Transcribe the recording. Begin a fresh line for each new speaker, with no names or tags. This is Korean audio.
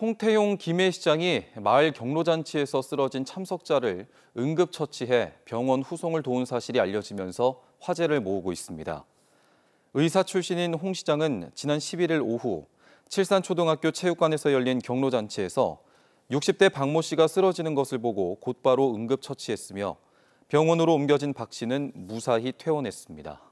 홍태용 김해시장이 마을 경로잔치에서 쓰러진 참석자를 응급처치해 병원 후송을 도운 사실이 알려지면서 화제를 모으고 있습니다. 의사 출신인 홍 시장은 지난 11일 오후 칠산초등학교 체육관에서 열린 경로잔치에서 60대 박모 씨가 쓰러지는 것을 보고 곧바로 응급처치했으며 병원으로 옮겨진 박 씨는 무사히 퇴원했습니다.